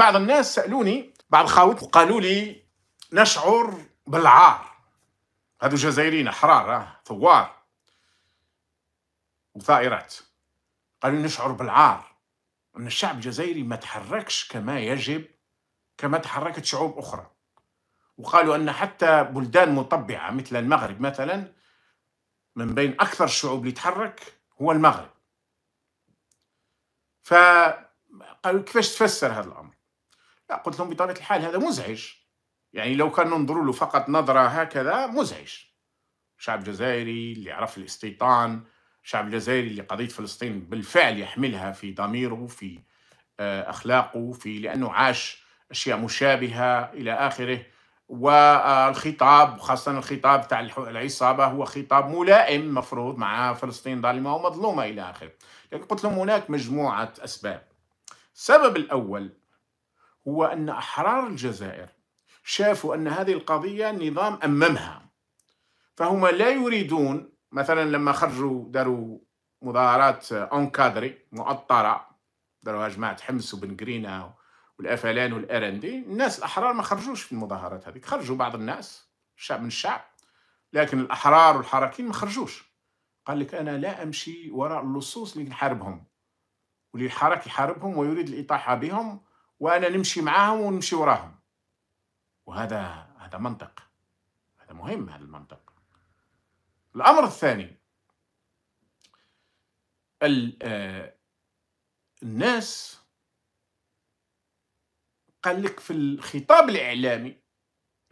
بعض الناس سالوني بعض خاوت وقالوا لي نشعر بالعار هذو جزائريين احرار ثوار وثائرات قالوا نشعر بالعار ان الشعب الجزائري ما تحركش كما يجب كما تحركت شعوب اخرى وقالوا ان حتى بلدان مطبعه مثل المغرب مثلا من بين اكثر الشعوب اللي تحرك هو المغرب فقالوا كيفاش تفسر هذا الامر قلت لهم بطبيعة الحال هذا مزعج يعني لو كان ننظر له فقط نظرة هكذا مزعج شعب جزائري اللي عرف الاستيطان شعب الجزائري اللي قضية فلسطين بالفعل يحملها في ضميره في آه، أخلاقه في لأنه عاش أشياء مشابهة إلى آخره والخطاب خاصة الخطاب تاع العصابة هو خطاب ملائم مفروض مع فلسطين ظالمة ومظلومة إلى آخره لكن قلت لهم هناك مجموعة أسباب السبب الأول هو أن أحرار الجزائر شافوا أن هذه القضية نظام أممها فهم لا يريدون مثلا لما خرجوا داروا مظاهرات اون كادري مؤطرة داروها جماعة حمص وبن جرينا والافلان والارندي الناس الاحرار ما خرجوش في المظاهرات هذيك خرجوا بعض الناس الشعب من الشعب لكن الاحرار والحراكين ما خرجوش قال لك انا لا امشي وراء اللصوص اللي نحاربهم واللي الحراك يحاربهم ويريد الاطاحه بهم وانا نمشي معاهم ونمشي وراهم وهذا هذا منطق هذا مهم هذا المنطق الامر الثاني آه، الناس قال لك في الخطاب الاعلامي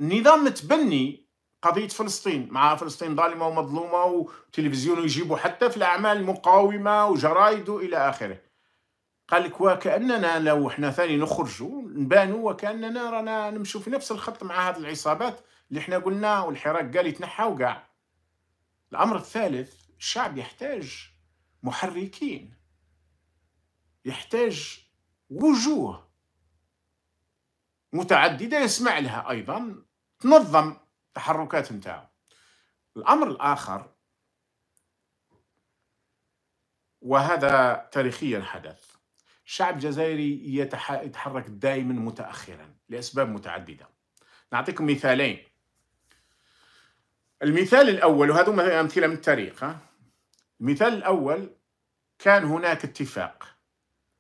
النظام متبني قضيه فلسطين مع فلسطين ظالمه ومظلومه وتلفزيون يجيبوا حتى في الاعمال المقاومه وجرايد الى اخره قال لك وكاننا لو احنا ثاني نخرجوا نبانوا وكاننا رانا نمشوا في نفس الخط مع هذه العصابات اللي احنا قلنا والحراك قال يتنحى وقاع الامر الثالث الشعب يحتاج محركين يحتاج وجوه متعدده يسمع لها ايضا تنظم تحركات نتاعو الامر الاخر وهذا تاريخيا حدث الشعب الجزائري يتحرك دائما متأخرا لأسباب متعددة نعطيكم مثالين المثال الأول وهذو أمثلة من التاريخ المثال الأول كان هناك اتفاق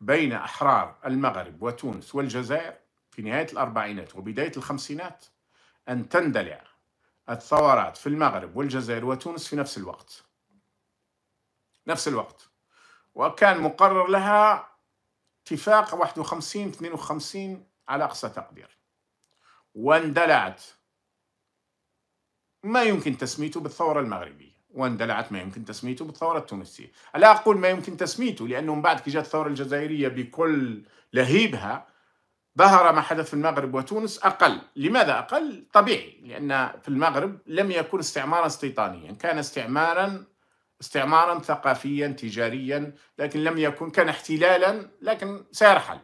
بين أحرار المغرب وتونس والجزائر في نهاية الأربعينات وبداية الخمسينات أن تندلع الثورات في المغرب والجزائر وتونس في نفس الوقت نفس الوقت وكان مقرر لها اتفاق 51 52 على أقصى تقدير واندلعت ما يمكن تسميته بالثورة المغربية واندلعت ما يمكن تسميته بالثورة التونسية لا أقول ما يمكن تسميته لأنه من بعد كي الثورة الجزائرية بكل لهيبها ظهر ما حدث في المغرب وتونس أقل لماذا أقل؟ طبيعي لأن في المغرب لم يكن استعمارا استيطانيا كان استعمارا استعمارا ثقافيا تجاريا لكن لم يكن كان احتلالا لكن سيرحل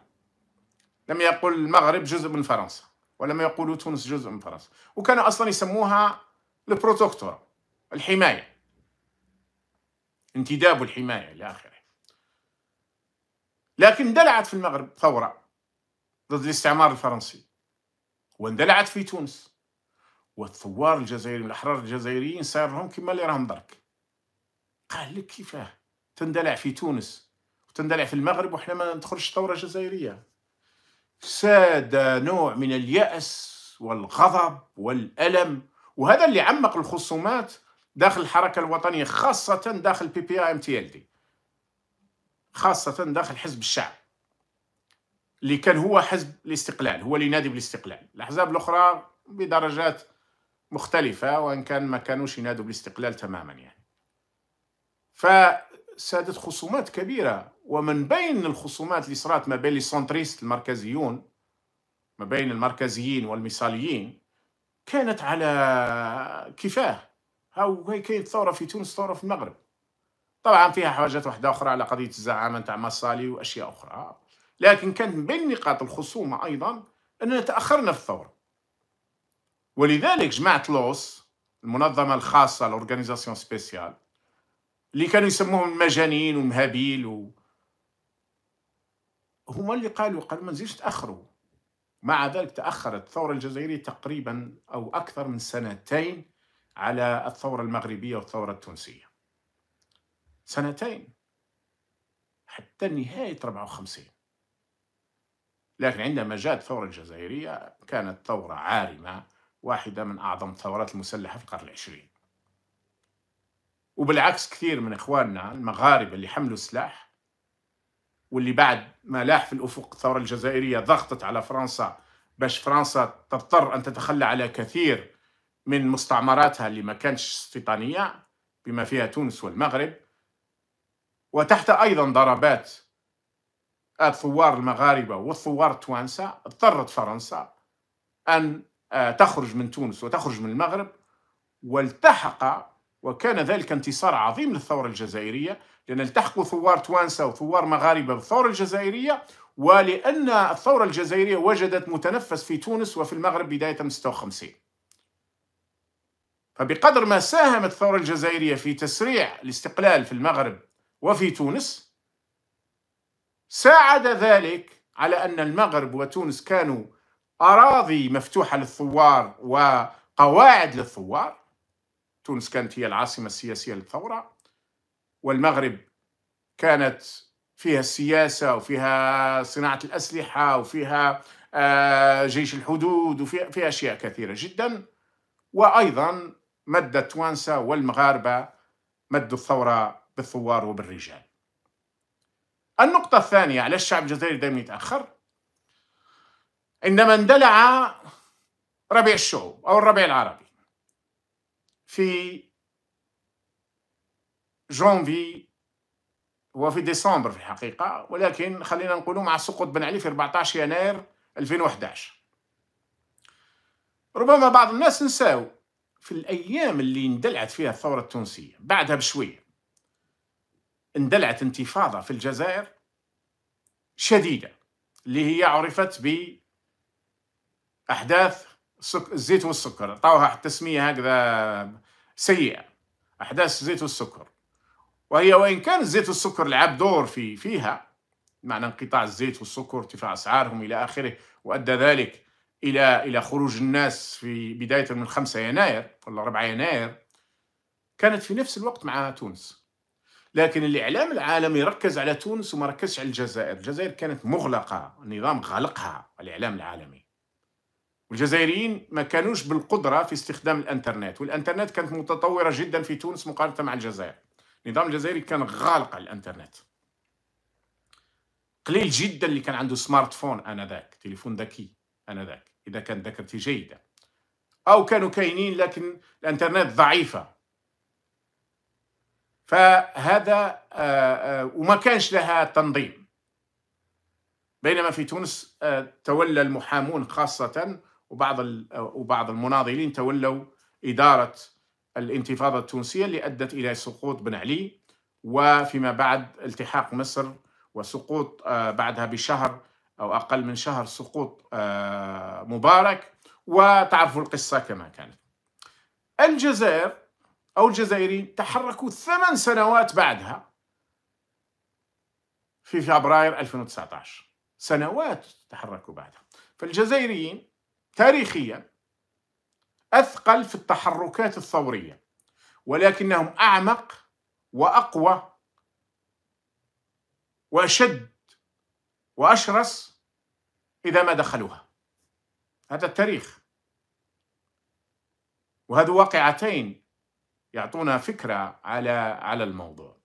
لم يقل المغرب جزء من فرنسا ولم يقولوا تونس جزء من فرنسا وكان أصلا يسموها البروتوكتور الحماية انتداب الحماية إلى آخره لكن اندلعت في المغرب ثورة ضد الاستعمار الفرنسي واندلعت في تونس والثوار الجزائريين الأحرار الجزائريين صار لهم كما اللي راهم درك قال لك كيفاه تندلع في تونس وتندلع في المغرب وحنا ما ندخلش ثورة جزائرية ساد نوع من اليأس والغضب والألم وهذا اللي عمق الخصومات داخل الحركة الوطنية خاصة داخل بي بي ام تي ال دي خاصة داخل حزب الشعب اللي كان هو حزب الاستقلال هو اللي ينادي بالاستقلال الأحزاب الأخرى بدرجات مختلفة وإن كان ما كانوش ينادوا بالاستقلال تماما يعني فسادت خصومات كبيرة ومن بين الخصومات اللي صارت ما بين السنتريست المركزيون ما بين المركزيين والمثاليين كانت على كفاه هاو كاين ثورة في تونس ثورة في المغرب طبعا فيها حاجات واحدة أخرى على قضية الزعامة نتاع مصالي وأشياء أخرى لكن كانت من بين نقاط الخصومة أيضا أننا تأخرنا في الثورة ولذلك جماعة لوس المنظمة الخاصة الأورغانيزاسيون سبيسيال اللي كانوا يسموهم المجانين ومهابيل و... هما اللي قالوا قالوا ما نزيدش تاخروا مع ذلك تاخرت الثوره الجزائريه تقريبا او اكثر من سنتين على الثوره المغربيه والثوره التونسيه سنتين حتى نهايه 54 لكن عندما جاءت الثوره الجزائريه كانت ثوره عارمه واحده من اعظم الثورات المسلحه في القرن العشرين وبالعكس كثير من إخواننا المغاربة اللي حملوا السلاح واللي بعد ما لاح في الأفق الثورة الجزائرية ضغطت على فرنسا باش فرنسا تضطر أن تتخلى على كثير من مستعمراتها اللي ما كانتش استيطانية بما فيها تونس والمغرب وتحت أيضا ضربات الثوار المغاربة والثوار التوانسة اضطرت فرنسا أن آه، تخرج من تونس وتخرج من المغرب والتحق وكان ذلك انتصار عظيم للثورة الجزائرية لأن التحقوا ثوار توانسة وثوار مغاربة بالثورة الجزائرية ولأن الثورة الجزائرية وجدت متنفس في تونس وفي المغرب بداية من 56 فبقدر ما ساهمت الثورة الجزائرية في تسريع الاستقلال في المغرب وفي تونس ساعد ذلك على أن المغرب وتونس كانوا أراضي مفتوحة للثوار وقواعد للثوار تونس كانت هي العاصمة السياسية للثورة والمغرب كانت فيها السياسة وفيها صناعة الأسلحة وفيها آه، جيش الحدود وفيها أشياء كثيرة جدا وأيضا مد التوانسة والمغاربة مدوا الثورة بالثوار وبالرجال النقطة الثانية على الشعب الجزائري دائما يتأخر عندما اندلع ربيع الشعوب أو الربيع العربي في جونفي وفي ديسمبر في الحقيقة ولكن خلينا نقولوا مع سقوط بن علي في 14 يناير 2011 ربما بعض الناس نساو في الأيام اللي اندلعت فيها الثورة التونسية بعدها بشوية اندلعت انتفاضة في الجزائر شديدة اللي هي عرفت بأحداث السك... الزيت والسكر حتى تسميه هكذا سيئه احداث الزيت والسكر وهي وان كان الزيت والسكر لعب دور في فيها معنى انقطاع الزيت والسكر ارتفاع اسعارهم الى اخره وادى ذلك الى الى خروج الناس في بدايه من 5 يناير ولا 4 يناير كانت في نفس الوقت مع تونس لكن الاعلام العالمي ركز على تونس وما ركزش على الجزائر الجزائر كانت مغلقه النظام غلقها الاعلام العالمي الجزائريين ما كانوش بالقدرة في استخدام الانترنت والانترنت كانت متطورة جدا في تونس مقارنة مع الجزائر النظام الجزائري كان غالق على الانترنت قليل جدا اللي كان عنده سمارت فون انذاك تليفون ذكي انذاك اذا كانت ذاكرتي جيده او كانوا كاينين لكن الانترنت ضعيفه فهذا آه، آه، وما كانش لها تنظيم بينما في تونس آه، تولى المحامون خاصه وبعض وبعض المناضلين تولوا إدارة الانتفاضة التونسية اللي أدت إلى سقوط بن علي وفيما بعد التحاق مصر وسقوط آه، بعدها بشهر أو أقل من شهر سقوط آه، مبارك وتعرفوا القصة كما كانت الجزائر أو الجزائريين تحركوا ثمان سنوات بعدها في فبراير 2019 سنوات تحركوا بعدها فالجزائريين تاريخيا أثقل في التحركات الثورية ولكنهم أعمق وأقوى وأشد وأشرس إذا ما دخلوها هذا التاريخ وهذه واقعتين يعطونا فكرة على على الموضوع